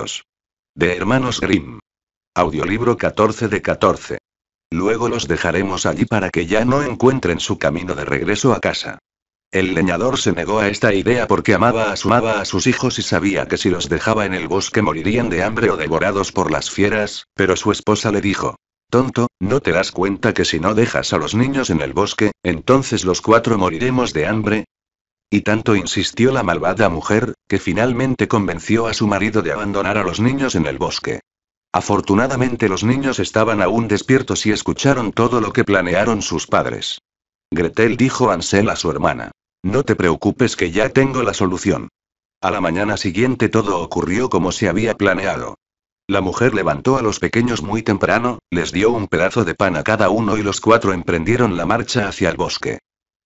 os. De Hermanos Grimm. Audiolibro 14 de 14. Luego los dejaremos allí para que ya no encuentren su camino de regreso a casa. El leñador se negó a esta idea porque amaba a su a sus hijos y sabía que si los dejaba en el bosque morirían de hambre o devorados por las fieras, pero su esposa le dijo, Tonto, ¿no te das cuenta que si no dejas a los niños en el bosque, entonces los cuatro moriremos de hambre? Y tanto insistió la malvada mujer, que finalmente convenció a su marido de abandonar a los niños en el bosque. Afortunadamente los niños estaban aún despiertos y escucharon todo lo que planearon sus padres. Gretel dijo a Ansel a su hermana. No te preocupes que ya tengo la solución. A la mañana siguiente todo ocurrió como se había planeado. La mujer levantó a los pequeños muy temprano, les dio un pedazo de pan a cada uno y los cuatro emprendieron la marcha hacia el bosque.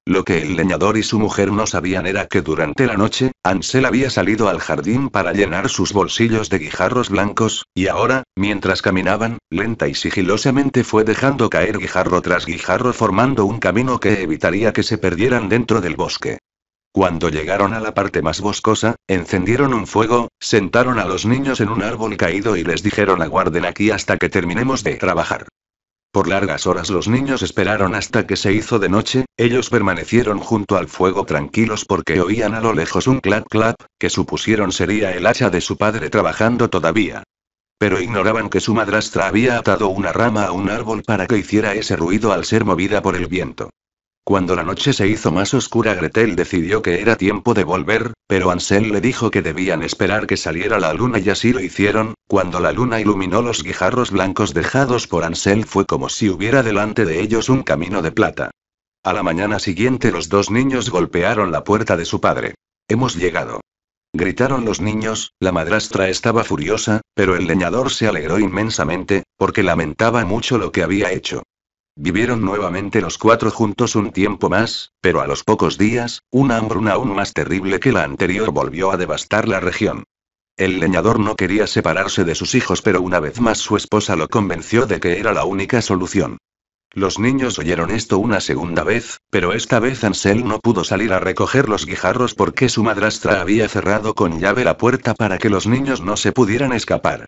Lo que el leñador y su mujer no sabían era que durante la noche, Ansel había salido al jardín para llenar sus bolsillos de guijarros blancos, y ahora, mientras caminaban, lenta y sigilosamente fue dejando caer guijarro tras guijarro formando un camino que evitaría que se perdieran dentro del bosque. Cuando llegaron a la parte más boscosa, encendieron un fuego, sentaron a los niños en un árbol caído y les dijeron aguarden aquí hasta que terminemos de trabajar. Por largas horas los niños esperaron hasta que se hizo de noche, ellos permanecieron junto al fuego tranquilos porque oían a lo lejos un clap clap, que supusieron sería el hacha de su padre trabajando todavía. Pero ignoraban que su madrastra había atado una rama a un árbol para que hiciera ese ruido al ser movida por el viento. Cuando la noche se hizo más oscura, Gretel decidió que era tiempo de volver, pero Ansel le dijo que debían esperar que saliera la luna y así lo hicieron. Cuando la luna iluminó los guijarros blancos dejados por Ansel, fue como si hubiera delante de ellos un camino de plata. A la mañana siguiente, los dos niños golpearon la puerta de su padre. Hemos llegado. Gritaron los niños, la madrastra estaba furiosa, pero el leñador se alegró inmensamente, porque lamentaba mucho lo que había hecho. Vivieron nuevamente los cuatro juntos un tiempo más, pero a los pocos días, una hambruna aún más terrible que la anterior volvió a devastar la región. El leñador no quería separarse de sus hijos, pero una vez más su esposa lo convenció de que era la única solución. Los niños oyeron esto una segunda vez, pero esta vez Ansel no pudo salir a recoger los guijarros porque su madrastra había cerrado con llave la puerta para que los niños no se pudieran escapar.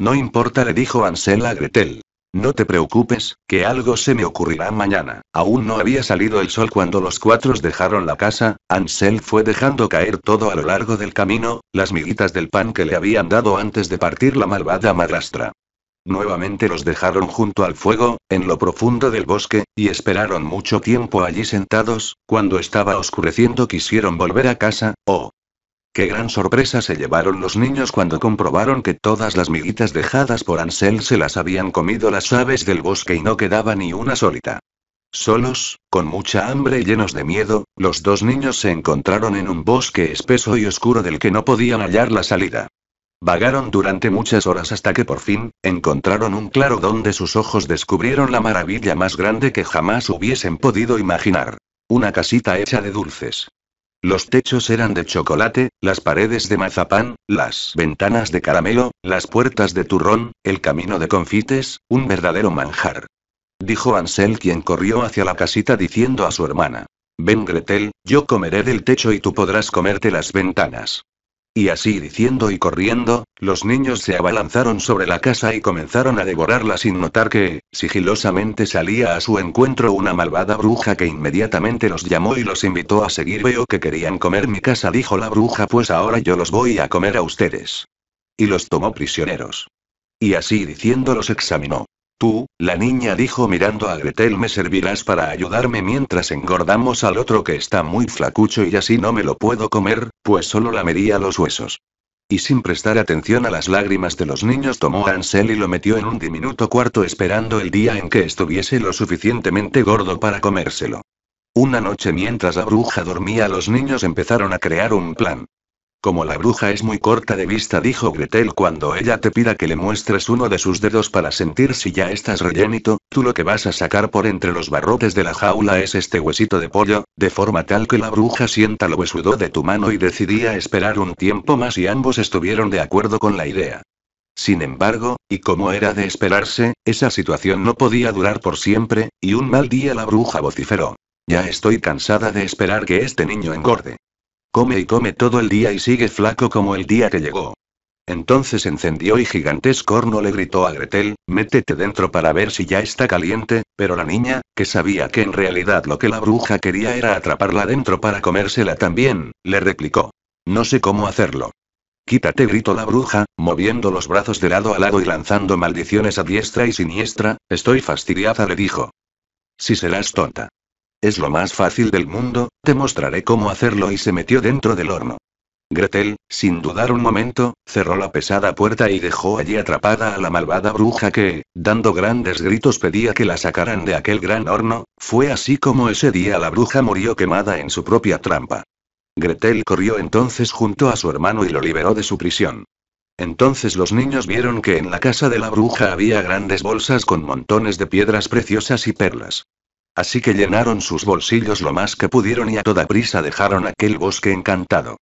No importa, le dijo Ansel a Gretel, no te preocupes, que algo se me ocurrirá mañana. Aún no había salido el sol cuando los cuatro dejaron la casa, Ansel fue dejando caer todo a lo largo del camino, las miguitas del pan que le habían dado antes de partir la malvada madrastra. Nuevamente los dejaron junto al fuego, en lo profundo del bosque, y esperaron mucho tiempo allí sentados, cuando estaba oscureciendo quisieron volver a casa, oh, Qué gran sorpresa se llevaron los niños cuando comprobaron que todas las miguitas dejadas por Ansel se las habían comido las aves del bosque y no quedaba ni una solita. Solos, con mucha hambre y llenos de miedo, los dos niños se encontraron en un bosque espeso y oscuro del que no podían hallar la salida. Vagaron durante muchas horas hasta que por fin, encontraron un claro donde sus ojos descubrieron la maravilla más grande que jamás hubiesen podido imaginar. Una casita hecha de dulces. Los techos eran de chocolate, las paredes de mazapán, las ventanas de caramelo, las puertas de turrón, el camino de confites, un verdadero manjar. Dijo Ansel quien corrió hacia la casita diciendo a su hermana. Ven Gretel, yo comeré del techo y tú podrás comerte las ventanas. Y así diciendo y corriendo, los niños se abalanzaron sobre la casa y comenzaron a devorarla sin notar que, sigilosamente salía a su encuentro una malvada bruja que inmediatamente los llamó y los invitó a seguir. Veo que querían comer mi casa, dijo la bruja, pues ahora yo los voy a comer a ustedes. Y los tomó prisioneros. Y así diciendo los examinó. Tú, la niña dijo mirando a Gretel, me servirás para ayudarme mientras engordamos al otro que está muy flacucho y así no me lo puedo comer, pues solo lamería los huesos. Y sin prestar atención a las lágrimas de los niños tomó a Ansel y lo metió en un diminuto cuarto esperando el día en que estuviese lo suficientemente gordo para comérselo. Una noche mientras la bruja dormía los niños empezaron a crear un plan. Como la bruja es muy corta de vista, dijo Gretel cuando ella te pida que le muestres uno de sus dedos para sentir si ya estás rellénito, tú lo que vas a sacar por entre los barrotes de la jaula es este huesito de pollo, de forma tal que la bruja sienta lo huesudo de tu mano y decidía esperar un tiempo más y ambos estuvieron de acuerdo con la idea. Sin embargo, y como era de esperarse, esa situación no podía durar por siempre, y un mal día la bruja vociferó. Ya estoy cansada de esperar que este niño engorde come y come todo el día y sigue flaco como el día que llegó. Entonces encendió y gigantesco horno le gritó a Gretel, métete dentro para ver si ya está caliente, pero la niña, que sabía que en realidad lo que la bruja quería era atraparla dentro para comérsela también, le replicó. No sé cómo hacerlo. Quítate, gritó la bruja, moviendo los brazos de lado a lado y lanzando maldiciones a diestra y siniestra, estoy fastidiada, le dijo. Si serás tonta. Es lo más fácil del mundo, te mostraré cómo hacerlo y se metió dentro del horno. Gretel, sin dudar un momento, cerró la pesada puerta y dejó allí atrapada a la malvada bruja que, dando grandes gritos, pedía que la sacaran de aquel gran horno, fue así como ese día la bruja murió quemada en su propia trampa. Gretel corrió entonces junto a su hermano y lo liberó de su prisión. Entonces los niños vieron que en la casa de la bruja había grandes bolsas con montones de piedras preciosas y perlas. Así que llenaron sus bolsillos lo más que pudieron y a toda prisa dejaron aquel bosque encantado.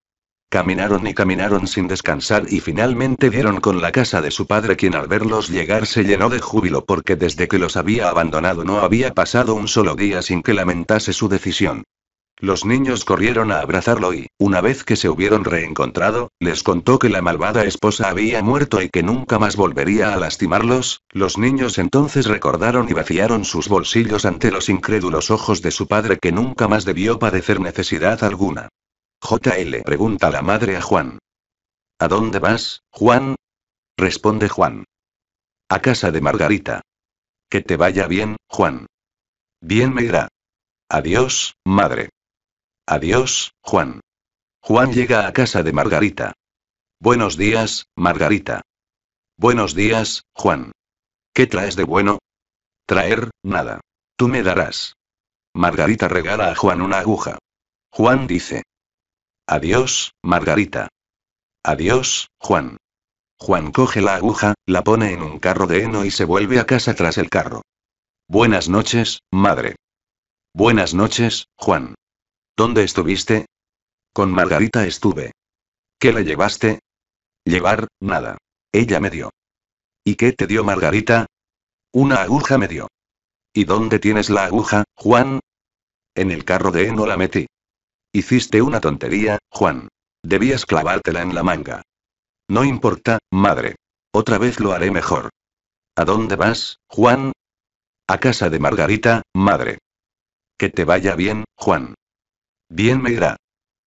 Caminaron y caminaron sin descansar y finalmente dieron con la casa de su padre quien al verlos llegar se llenó de júbilo porque desde que los había abandonado no había pasado un solo día sin que lamentase su decisión. Los niños corrieron a abrazarlo y, una vez que se hubieron reencontrado, les contó que la malvada esposa había muerto y que nunca más volvería a lastimarlos. Los niños entonces recordaron y vaciaron sus bolsillos ante los incrédulos ojos de su padre que nunca más debió padecer necesidad alguna. JL pregunta a la madre a Juan. ¿A dónde vas, Juan? Responde Juan. A casa de Margarita. Que te vaya bien, Juan. Bien me irá. Adiós, madre. Adiós, Juan. Juan llega a casa de Margarita. Buenos días, Margarita. Buenos días, Juan. ¿Qué traes de bueno? Traer, nada. Tú me darás. Margarita regala a Juan una aguja. Juan dice. Adiós, Margarita. Adiós, Juan. Juan coge la aguja, la pone en un carro de heno y se vuelve a casa tras el carro. Buenas noches, madre. Buenas noches, Juan. ¿Dónde estuviste? Con Margarita estuve. ¿Qué le llevaste? Llevar, nada. Ella me dio. ¿Y qué te dio Margarita? Una aguja me dio. ¿Y dónde tienes la aguja, Juan? En el carro de Eno la metí. Hiciste una tontería, Juan. Debías clavártela en la manga. No importa, madre. Otra vez lo haré mejor. ¿A dónde vas, Juan? A casa de Margarita, madre. Que te vaya bien, Juan. Bien me irá.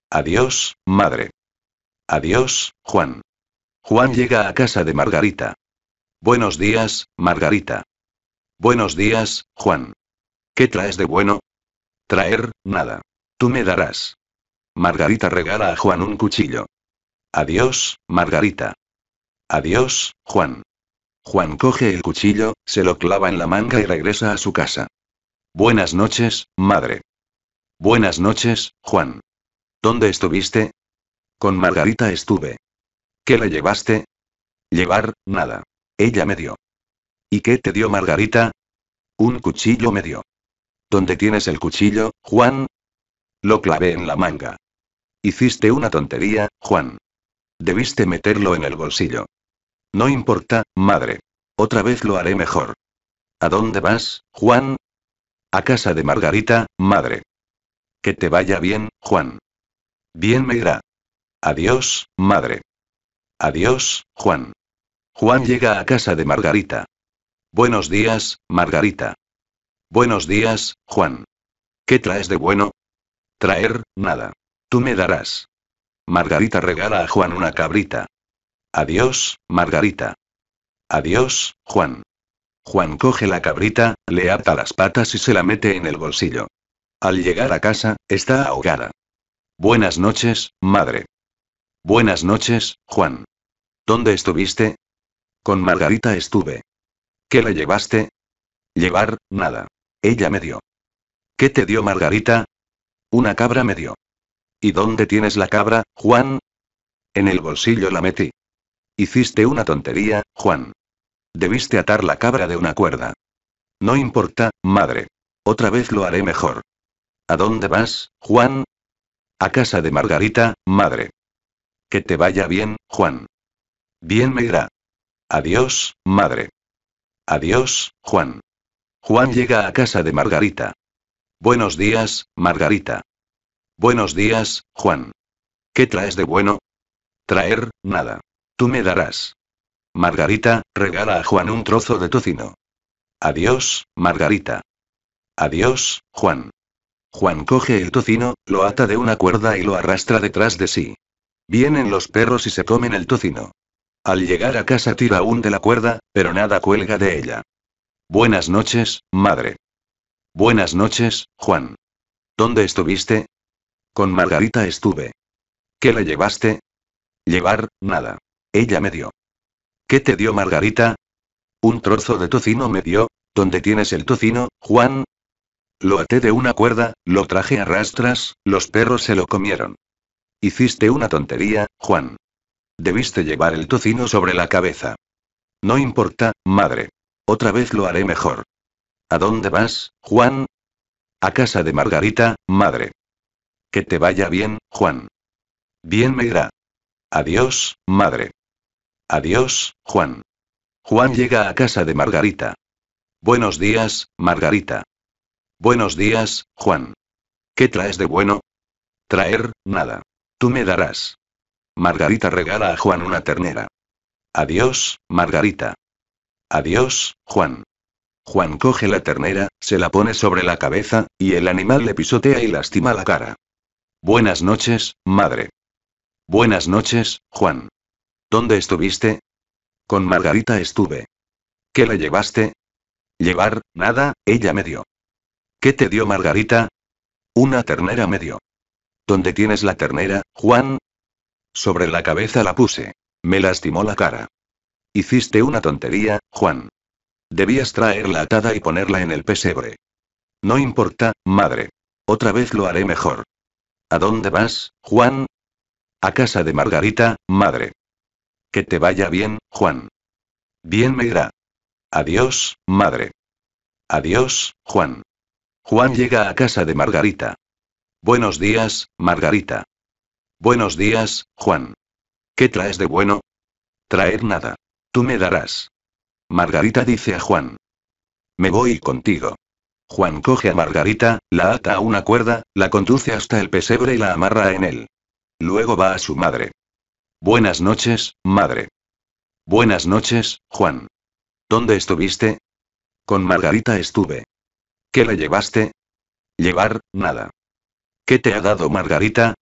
Adiós, madre. Adiós, Juan. Juan llega a casa de Margarita. Buenos días, Margarita. Buenos días, Juan. ¿Qué traes de bueno? Traer, nada. Tú me darás. Margarita regala a Juan un cuchillo. Adiós, Margarita. Adiós, Juan. Juan coge el cuchillo, se lo clava en la manga y regresa a su casa. Buenas noches, madre. Buenas noches, Juan. ¿Dónde estuviste? Con Margarita estuve. ¿Qué le llevaste? Llevar, nada. Ella me dio. ¿Y qué te dio Margarita? Un cuchillo me dio. ¿Dónde tienes el cuchillo, Juan? Lo clavé en la manga. Hiciste una tontería, Juan. Debiste meterlo en el bolsillo. No importa, madre. Otra vez lo haré mejor. ¿A dónde vas, Juan? A casa de Margarita, madre. Que te vaya bien, Juan. Bien me irá. Adiós, madre. Adiós, Juan. Juan llega a casa de Margarita. Buenos días, Margarita. Buenos días, Juan. ¿Qué traes de bueno? Traer, nada. Tú me darás. Margarita regala a Juan una cabrita. Adiós, Margarita. Adiós, Juan. Juan coge la cabrita, le ata las patas y se la mete en el bolsillo. Al llegar a casa, está ahogada. Buenas noches, madre. Buenas noches, Juan. ¿Dónde estuviste? Con Margarita estuve. ¿Qué le llevaste? Llevar, nada. Ella me dio. ¿Qué te dio Margarita? Una cabra me dio. ¿Y dónde tienes la cabra, Juan? En el bolsillo la metí. Hiciste una tontería, Juan. Debiste atar la cabra de una cuerda. No importa, madre. Otra vez lo haré mejor. ¿A dónde vas, Juan? A casa de Margarita, madre. Que te vaya bien, Juan. Bien me irá. Adiós, madre. Adiós, Juan. Juan llega a casa de Margarita. Buenos días, Margarita. Buenos días, Juan. ¿Qué traes de bueno? Traer, nada. Tú me darás. Margarita, regala a Juan un trozo de tocino. Adiós, Margarita. Adiós, Juan. Juan coge el tocino, lo ata de una cuerda y lo arrastra detrás de sí. Vienen los perros y se comen el tocino. Al llegar a casa tira un de la cuerda, pero nada cuelga de ella. Buenas noches, madre. Buenas noches, Juan. ¿Dónde estuviste? Con Margarita estuve. ¿Qué le llevaste? Llevar, nada. Ella me dio. ¿Qué te dio Margarita? Un trozo de tocino me dio. ¿Dónde tienes el tocino, Juan? Lo até de una cuerda, lo traje a rastras, los perros se lo comieron. Hiciste una tontería, Juan. Debiste llevar el tocino sobre la cabeza. No importa, madre. Otra vez lo haré mejor. ¿A dónde vas, Juan? A casa de Margarita, madre. Que te vaya bien, Juan. Bien me irá. Adiós, madre. Adiós, Juan. Juan llega a casa de Margarita. Buenos días, Margarita. Buenos días, Juan. ¿Qué traes de bueno? Traer, nada. Tú me darás. Margarita regala a Juan una ternera. Adiós, Margarita. Adiós, Juan. Juan coge la ternera, se la pone sobre la cabeza, y el animal le pisotea y lastima la cara. Buenas noches, madre. Buenas noches, Juan. ¿Dónde estuviste? Con Margarita estuve. ¿Qué le llevaste? Llevar, nada, ella me dio. ¿Qué te dio Margarita? Una ternera medio. ¿Dónde tienes la ternera, Juan? Sobre la cabeza la puse. Me lastimó la cara. Hiciste una tontería, Juan. Debías traerla atada y ponerla en el pesebre. No importa, madre. Otra vez lo haré mejor. ¿A dónde vas, Juan? A casa de Margarita, madre. Que te vaya bien, Juan. Bien me irá. Adiós, madre. Adiós, Juan. Juan llega a casa de Margarita. Buenos días, Margarita. Buenos días, Juan. ¿Qué traes de bueno? Traer nada. Tú me darás. Margarita dice a Juan. Me voy contigo. Juan coge a Margarita, la ata a una cuerda, la conduce hasta el pesebre y la amarra en él. Luego va a su madre. Buenas noches, madre. Buenas noches, Juan. ¿Dónde estuviste? Con Margarita estuve. ¿Qué le llevaste? Llevar, nada. ¿Qué te ha dado Margarita?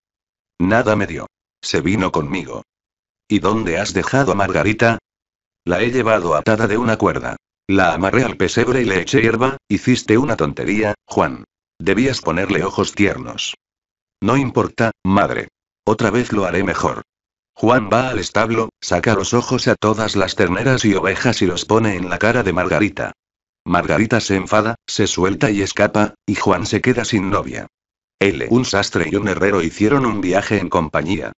Nada me dio. Se vino conmigo. ¿Y dónde has dejado a Margarita? La he llevado atada de una cuerda. La amarré al pesebre y le eché hierba, hiciste una tontería, Juan. Debías ponerle ojos tiernos. No importa, madre. Otra vez lo haré mejor. Juan va al establo, saca los ojos a todas las terneras y ovejas y los pone en la cara de Margarita. Margarita se enfada, se suelta y escapa, y Juan se queda sin novia. Él, un sastre y un herrero hicieron un viaje en compañía.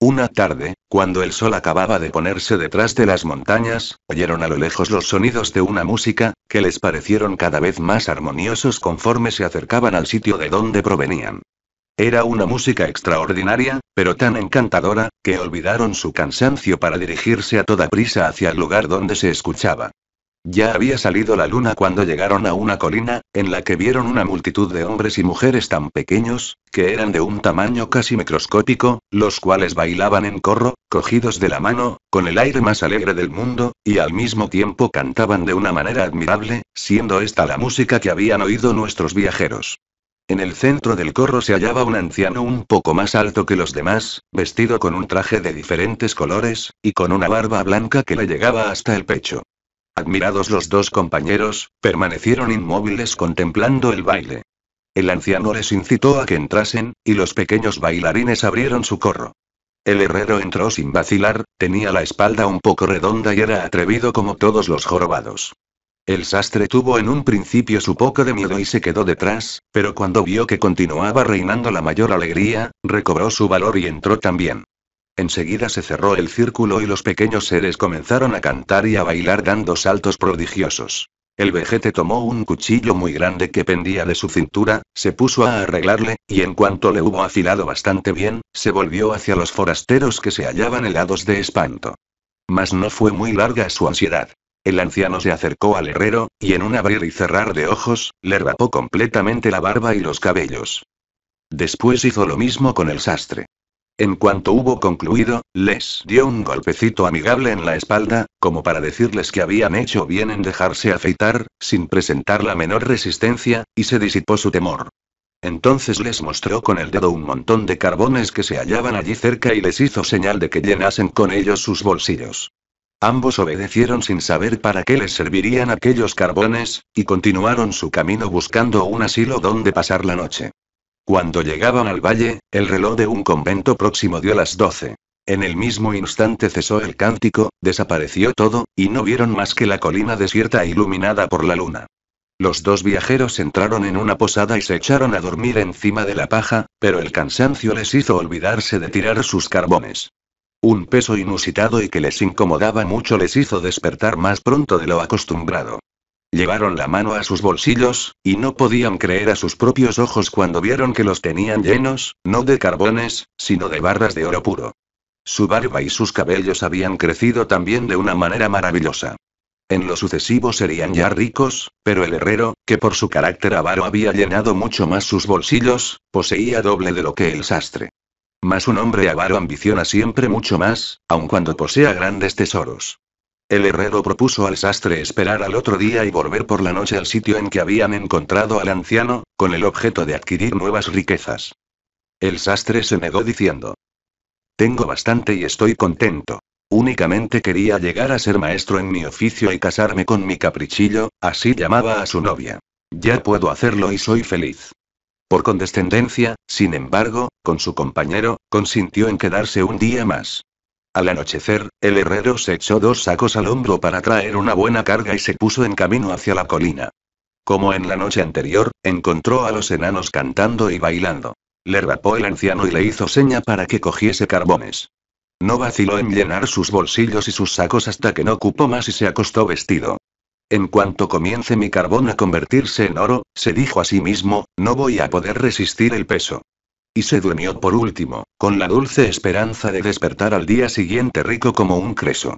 Una tarde, cuando el sol acababa de ponerse detrás de las montañas, oyeron a lo lejos los sonidos de una música, que les parecieron cada vez más armoniosos conforme se acercaban al sitio de donde provenían. Era una música extraordinaria, pero tan encantadora, que olvidaron su cansancio para dirigirse a toda prisa hacia el lugar donde se escuchaba. Ya había salido la luna cuando llegaron a una colina, en la que vieron una multitud de hombres y mujeres tan pequeños, que eran de un tamaño casi microscópico, los cuales bailaban en corro, cogidos de la mano, con el aire más alegre del mundo, y al mismo tiempo cantaban de una manera admirable, siendo esta la música que habían oído nuestros viajeros. En el centro del corro se hallaba un anciano un poco más alto que los demás, vestido con un traje de diferentes colores, y con una barba blanca que le llegaba hasta el pecho. Admirados los dos compañeros, permanecieron inmóviles contemplando el baile. El anciano les incitó a que entrasen, y los pequeños bailarines abrieron su corro. El herrero entró sin vacilar, tenía la espalda un poco redonda y era atrevido como todos los jorobados. El sastre tuvo en un principio su poco de miedo y se quedó detrás, pero cuando vio que continuaba reinando la mayor alegría, recobró su valor y entró también. Enseguida se cerró el círculo y los pequeños seres comenzaron a cantar y a bailar dando saltos prodigiosos. El vejete tomó un cuchillo muy grande que pendía de su cintura, se puso a arreglarle, y en cuanto le hubo afilado bastante bien, se volvió hacia los forasteros que se hallaban helados de espanto. Mas no fue muy larga su ansiedad. El anciano se acercó al herrero, y en un abrir y cerrar de ojos, le rapó completamente la barba y los cabellos. Después hizo lo mismo con el sastre. En cuanto hubo concluido, les dio un golpecito amigable en la espalda, como para decirles que habían hecho bien en dejarse afeitar, sin presentar la menor resistencia, y se disipó su temor. Entonces les mostró con el dedo un montón de carbones que se hallaban allí cerca y les hizo señal de que llenasen con ellos sus bolsillos. Ambos obedecieron sin saber para qué les servirían aquellos carbones, y continuaron su camino buscando un asilo donde pasar la noche. Cuando llegaban al valle, el reloj de un convento próximo dio las doce. En el mismo instante cesó el cántico, desapareció todo, y no vieron más que la colina desierta e iluminada por la luna. Los dos viajeros entraron en una posada y se echaron a dormir encima de la paja, pero el cansancio les hizo olvidarse de tirar sus carbones. Un peso inusitado y que les incomodaba mucho les hizo despertar más pronto de lo acostumbrado. Llevaron la mano a sus bolsillos, y no podían creer a sus propios ojos cuando vieron que los tenían llenos, no de carbones, sino de barras de oro puro. Su barba y sus cabellos habían crecido también de una manera maravillosa. En lo sucesivo serían ya ricos, pero el herrero, que por su carácter avaro había llenado mucho más sus bolsillos, poseía doble de lo que el sastre. Mas un hombre avaro ambiciona siempre mucho más, aun cuando posea grandes tesoros. El herrero propuso al sastre esperar al otro día y volver por la noche al sitio en que habían encontrado al anciano, con el objeto de adquirir nuevas riquezas. El sastre se negó diciendo, Tengo bastante y estoy contento. Únicamente quería llegar a ser maestro en mi oficio y casarme con mi caprichillo, así llamaba a su novia. Ya puedo hacerlo y soy feliz. Por condescendencia, sin embargo, con su compañero, consintió en quedarse un día más. Al anochecer, el herrero se echó dos sacos al hombro para traer una buena carga y se puso en camino hacia la colina. Como en la noche anterior, encontró a los enanos cantando y bailando. Le rapó el anciano y le hizo seña para que cogiese carbones. No vaciló en llenar sus bolsillos y sus sacos hasta que no ocupó más y se acostó vestido. En cuanto comience mi carbón a convertirse en oro, se dijo a sí mismo, no voy a poder resistir el peso. Y se durmió por último, con la dulce esperanza de despertar al día siguiente rico como un creso.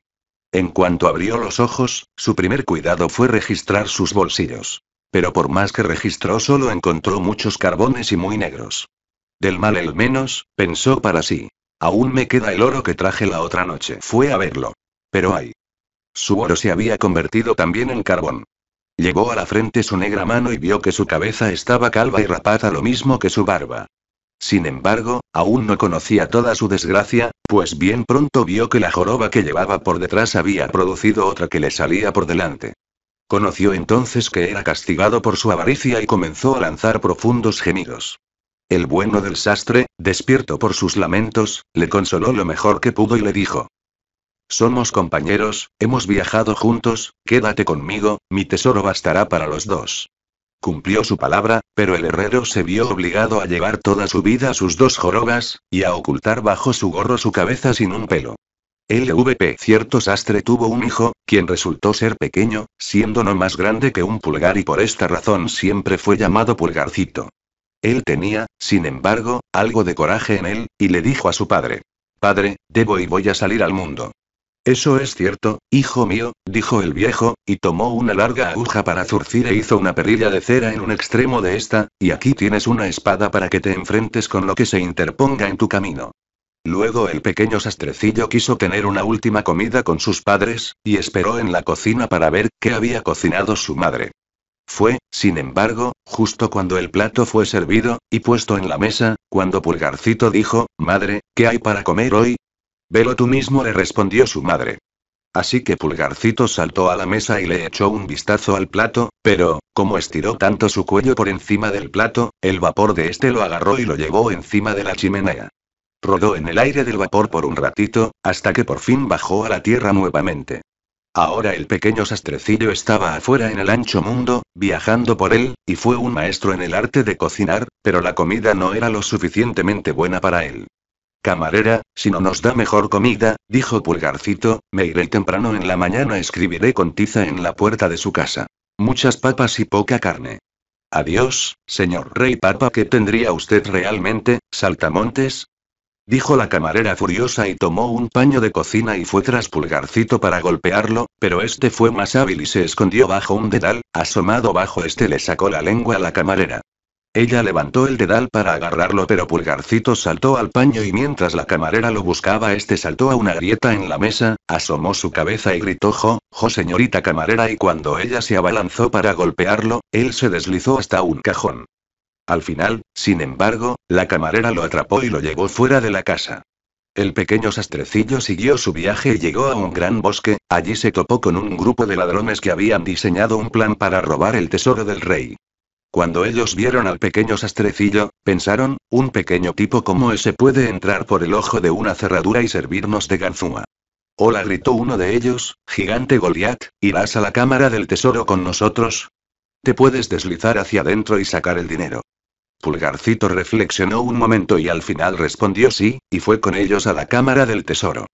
En cuanto abrió los ojos, su primer cuidado fue registrar sus bolsillos. Pero por más que registró solo encontró muchos carbones y muy negros. Del mal el menos, pensó para sí. Aún me queda el oro que traje la otra noche. Fue a verlo. Pero ay. Su oro se había convertido también en carbón. Llegó a la frente su negra mano y vio que su cabeza estaba calva y rapada, lo mismo que su barba. Sin embargo, aún no conocía toda su desgracia, pues bien pronto vio que la joroba que llevaba por detrás había producido otra que le salía por delante. Conoció entonces que era castigado por su avaricia y comenzó a lanzar profundos gemidos. El bueno del sastre, despierto por sus lamentos, le consoló lo mejor que pudo y le dijo, Somos compañeros, hemos viajado juntos, quédate conmigo, mi tesoro bastará para los dos. Cumplió su palabra, pero el herrero se vio obligado a llevar toda su vida sus dos jorobas, y a ocultar bajo su gorro su cabeza sin un pelo. El Vp Cierto sastre tuvo un hijo, quien resultó ser pequeño, siendo no más grande que un pulgar y por esta razón siempre fue llamado pulgarcito. Él tenía, sin embargo, algo de coraje en él, y le dijo a su padre, Padre, debo y voy a salir al mundo. Eso es cierto, hijo mío, dijo el viejo, y tomó una larga aguja para zurcir e hizo una perrilla de cera en un extremo de esta, y aquí tienes una espada para que te enfrentes con lo que se interponga en tu camino. Luego el pequeño sastrecillo quiso tener una última comida con sus padres, y esperó en la cocina para ver qué había cocinado su madre. Fue, sin embargo, justo cuando el plato fue servido, y puesto en la mesa, cuando Pulgarcito dijo, Madre, ¿qué hay para comer hoy? Velo tú mismo, le respondió su madre. Así que Pulgarcito saltó a la mesa y le echó un vistazo al plato, pero, como estiró tanto su cuello por encima del plato, el vapor de este lo agarró y lo llevó encima de la chimenea. Rodó en el aire del vapor por un ratito, hasta que por fin bajó a la tierra nuevamente. Ahora el pequeño sastrecillo estaba afuera en el ancho mundo, viajando por él, y fue un maestro en el arte de cocinar, pero la comida no era lo suficientemente buena para él. Camarera, si no nos da mejor comida, dijo Pulgarcito, me iré temprano en la mañana, escribiré con tiza en la puerta de su casa. Muchas papas y poca carne. Adiós, señor rey papa, ¿qué tendría usted realmente, saltamontes? Dijo la camarera furiosa y tomó un paño de cocina y fue tras Pulgarcito para golpearlo, pero este fue más hábil y se escondió bajo un dedal, asomado bajo este le sacó la lengua a la camarera. Ella levantó el dedal para agarrarlo, pero Pulgarcito saltó al paño y mientras la camarera lo buscaba, este saltó a una grieta en la mesa, asomó su cabeza y gritó: Jo, jo, señorita camarera. Y cuando ella se abalanzó para golpearlo, él se deslizó hasta un cajón. Al final, sin embargo, la camarera lo atrapó y lo llevó fuera de la casa. El pequeño sastrecillo siguió su viaje y llegó a un gran bosque, allí se topó con un grupo de ladrones que habían diseñado un plan para robar el tesoro del rey. Cuando ellos vieron al pequeño sastrecillo, pensaron, un pequeño tipo como ese puede entrar por el ojo de una cerradura y servirnos de ganzúa. Hola, gritó uno de ellos, gigante Goliat, ¿irás a la cámara del tesoro con nosotros? Te puedes deslizar hacia adentro y sacar el dinero. Pulgarcito reflexionó un momento y al final respondió sí, y fue con ellos a la cámara del tesoro.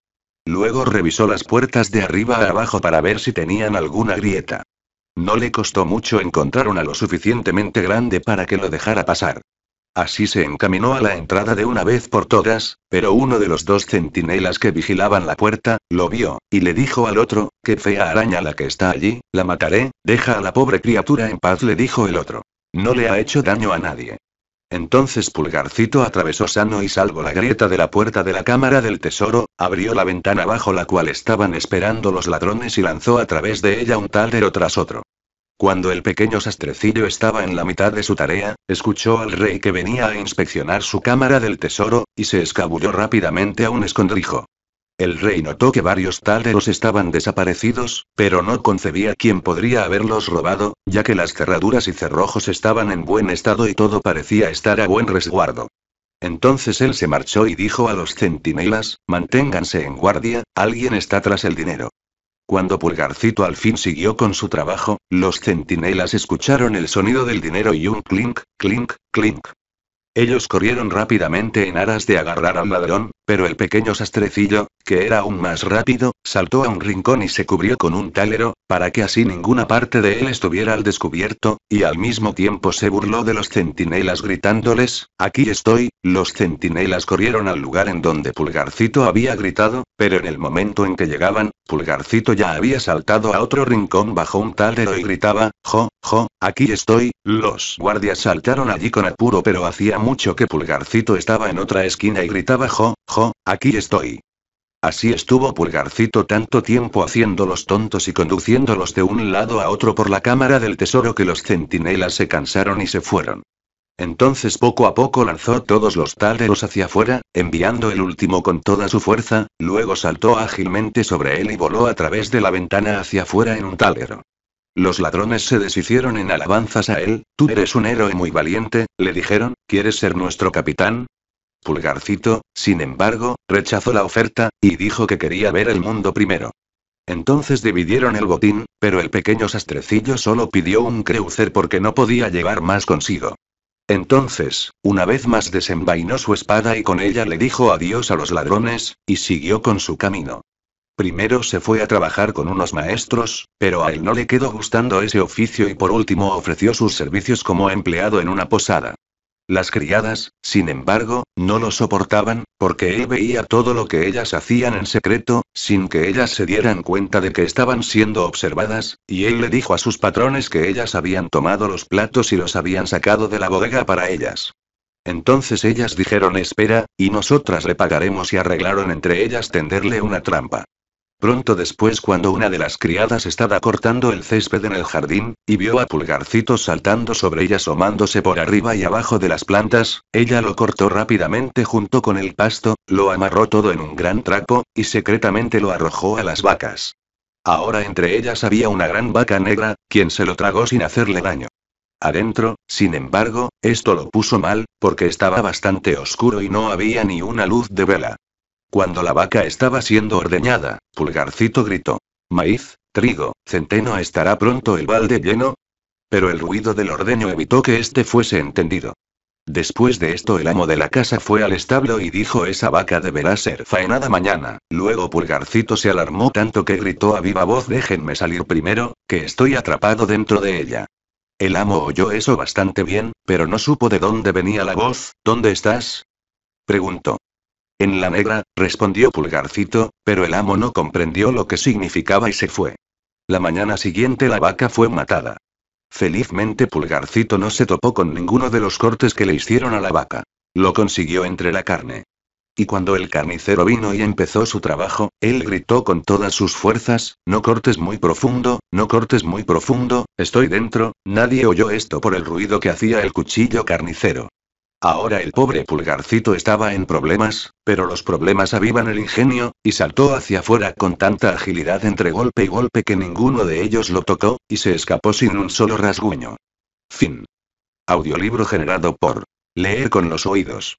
Luego revisó las puertas de arriba a abajo para ver si tenían alguna grieta. No le costó mucho encontrar una lo suficientemente grande para que lo dejara pasar. Así se encaminó a la entrada de una vez por todas, pero uno de los dos centinelas que vigilaban la puerta, lo vio, y le dijo al otro, qué fea araña la que está allí, la mataré, deja a la pobre criatura en paz, le dijo el otro. No le ha hecho daño a nadie. Entonces Pulgarcito atravesó sano y salvo la grieta de la puerta de la Cámara del Tesoro, abrió la ventana bajo la cual estaban esperando los ladrones y lanzó a través de ella un taldero tras otro. Cuando el pequeño sastrecillo estaba en la mitad de su tarea, escuchó al rey que venía a inspeccionar su Cámara del Tesoro, y se escabulló rápidamente a un escondrijo. El rey notó que varios taleros estaban desaparecidos, pero no concebía quién podría haberlos robado, ya que las cerraduras y cerrojos estaban en buen estado y todo parecía estar a buen resguardo. Entonces él se marchó y dijo a los centinelas, manténganse en guardia, alguien está tras el dinero. Cuando Pulgarcito al fin siguió con su trabajo, los centinelas escucharon el sonido del dinero y un clink, clink, clink. Ellos corrieron rápidamente en aras de agarrar al ladrón, pero el pequeño sastrecillo, que era aún más rápido, saltó a un rincón y se cubrió con un talero, para que así ninguna parte de él estuviera al descubierto, y al mismo tiempo se burló de los centinelas gritándoles, aquí estoy, los centinelas corrieron al lugar en donde Pulgarcito había gritado, pero en el momento en que llegaban, Pulgarcito ya había saltado a otro rincón bajo un talero y gritaba, jo, jo, aquí estoy, los guardias saltaron allí con apuro pero hacía mucho que Pulgarcito estaba en otra esquina y gritaba jo, jo, Aquí estoy. Así estuvo Pulgarcito tanto tiempo haciendo los tontos y conduciéndolos de un lado a otro por la cámara del tesoro que los centinelas se cansaron y se fueron. Entonces poco a poco lanzó todos los táleros hacia afuera, enviando el último con toda su fuerza, luego saltó ágilmente sobre él y voló a través de la ventana hacia afuera en un talero. Los ladrones se deshicieron en alabanzas a él, tú eres un héroe muy valiente, le dijeron, ¿quieres ser nuestro capitán? Pulgarcito, sin embargo, rechazó la oferta, y dijo que quería ver el mundo primero. Entonces dividieron el botín, pero el pequeño sastrecillo solo pidió un creucer porque no podía llevar más consigo. Entonces, una vez más desenvainó su espada y con ella le dijo adiós a los ladrones, y siguió con su camino. Primero se fue a trabajar con unos maestros, pero a él no le quedó gustando ese oficio y por último ofreció sus servicios como empleado en una posada. Las criadas, sin embargo, no lo soportaban, porque él veía todo lo que ellas hacían en secreto, sin que ellas se dieran cuenta de que estaban siendo observadas, y él le dijo a sus patrones que ellas habían tomado los platos y los habían sacado de la bodega para ellas. Entonces ellas dijeron espera, y nosotras le pagaremos y arreglaron entre ellas tenderle una trampa. Pronto después cuando una de las criadas estaba cortando el césped en el jardín, y vio a Pulgarcito saltando sobre ella asomándose por arriba y abajo de las plantas, ella lo cortó rápidamente junto con el pasto, lo amarró todo en un gran trapo, y secretamente lo arrojó a las vacas. Ahora entre ellas había una gran vaca negra, quien se lo tragó sin hacerle daño. Adentro, sin embargo, esto lo puso mal, porque estaba bastante oscuro y no había ni una luz de vela. Cuando la vaca estaba siendo ordeñada, Pulgarcito gritó. Maíz, trigo, centeno, ¿estará pronto el balde lleno? Pero el ruido del ordeño evitó que este fuese entendido. Después de esto el amo de la casa fue al establo y dijo esa vaca deberá ser faenada mañana. Luego Pulgarcito se alarmó tanto que gritó a viva voz déjenme salir primero, que estoy atrapado dentro de ella. El amo oyó eso bastante bien, pero no supo de dónde venía la voz, ¿dónde estás? Preguntó. En la negra, respondió Pulgarcito, pero el amo no comprendió lo que significaba y se fue. La mañana siguiente la vaca fue matada. Felizmente Pulgarcito no se topó con ninguno de los cortes que le hicieron a la vaca. Lo consiguió entre la carne. Y cuando el carnicero vino y empezó su trabajo, él gritó con todas sus fuerzas, no cortes muy profundo, no cortes muy profundo, estoy dentro, nadie oyó esto por el ruido que hacía el cuchillo carnicero. Ahora el pobre pulgarcito estaba en problemas, pero los problemas avivan el ingenio, y saltó hacia afuera con tanta agilidad entre golpe y golpe que ninguno de ellos lo tocó, y se escapó sin un solo rasguño. Fin. Audiolibro generado por Leer con los oídos.